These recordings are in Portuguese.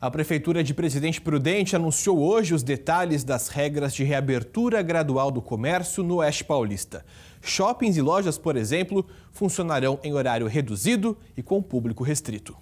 A Prefeitura de Presidente Prudente anunciou hoje os detalhes das regras de reabertura gradual do comércio no Oeste Paulista. Shoppings e lojas, por exemplo, funcionarão em horário reduzido e com público restrito.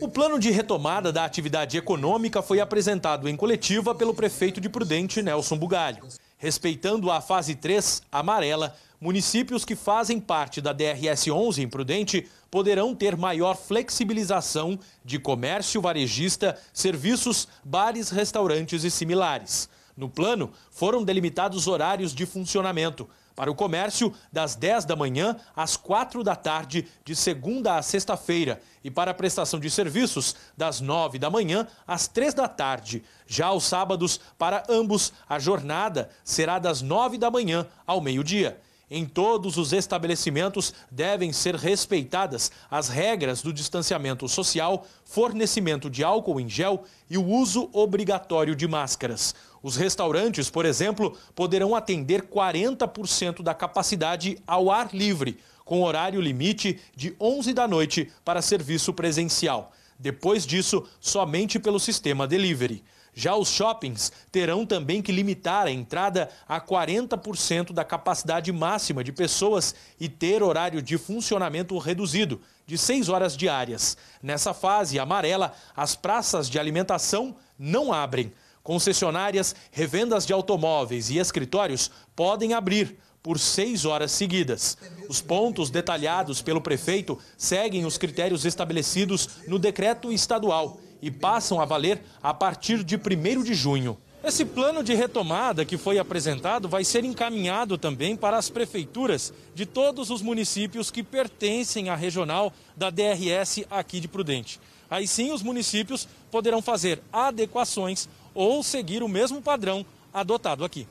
O plano de retomada da atividade econômica foi apresentado em coletiva pelo prefeito de Prudente, Nelson Bugalho. Respeitando a fase 3, amarela, municípios que fazem parte da DRS 11 em Prudente poderão ter maior flexibilização de comércio varejista, serviços, bares, restaurantes e similares. No plano, foram delimitados horários de funcionamento para o comércio das 10 da manhã às 4 da tarde, de segunda a sexta-feira, e para a prestação de serviços das 9 da manhã às 3 da tarde. Já aos sábados, para ambos, a jornada será das 9 da manhã ao meio-dia. Em todos os estabelecimentos devem ser respeitadas as regras do distanciamento social, fornecimento de álcool em gel e o uso obrigatório de máscaras. Os restaurantes, por exemplo, poderão atender 40% da capacidade ao ar livre, com horário limite de 11 da noite para serviço presencial. Depois disso, somente pelo sistema delivery. Já os shoppings terão também que limitar a entrada a 40% da capacidade máxima de pessoas e ter horário de funcionamento reduzido, de 6 horas diárias. Nessa fase amarela, as praças de alimentação não abrem. Concessionárias, revendas de automóveis e escritórios podem abrir por seis horas seguidas. Os pontos detalhados pelo prefeito seguem os critérios estabelecidos no decreto estadual e passam a valer a partir de 1 de junho. Esse plano de retomada que foi apresentado vai ser encaminhado também para as prefeituras de todos os municípios que pertencem à regional da DRS aqui de Prudente. Aí sim, os municípios poderão fazer adequações ou seguir o mesmo padrão adotado aqui.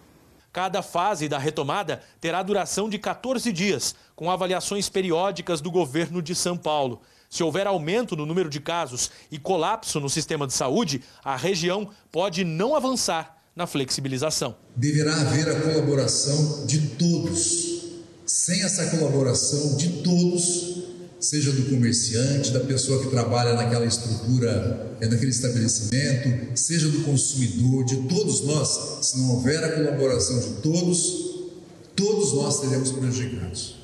Cada fase da retomada terá duração de 14 dias, com avaliações periódicas do governo de São Paulo. Se houver aumento no número de casos e colapso no sistema de saúde, a região pode não avançar na flexibilização. Deverá haver a colaboração de todos. Sem essa colaboração de todos, seja do comerciante, da pessoa que trabalha naquela estrutura, naquele é estabelecimento, seja do consumidor, de todos nós, se não houver a colaboração de todos, todos nós seremos prejudicados.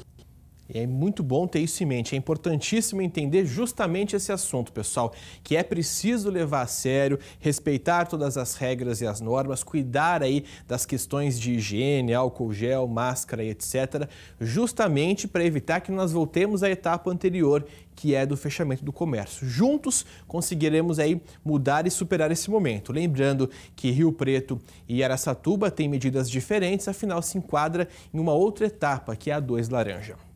E é muito bom ter isso em mente. É importantíssimo entender justamente esse assunto, pessoal, que é preciso levar a sério, respeitar todas as regras e as normas, cuidar aí das questões de higiene, álcool gel, máscara e etc, justamente para evitar que nós voltemos à etapa anterior, que é do fechamento do comércio. Juntos conseguiremos aí mudar e superar esse momento. Lembrando que Rio Preto e Aracatuba têm medidas diferentes, afinal se enquadra em uma outra etapa, que é a 2 laranja.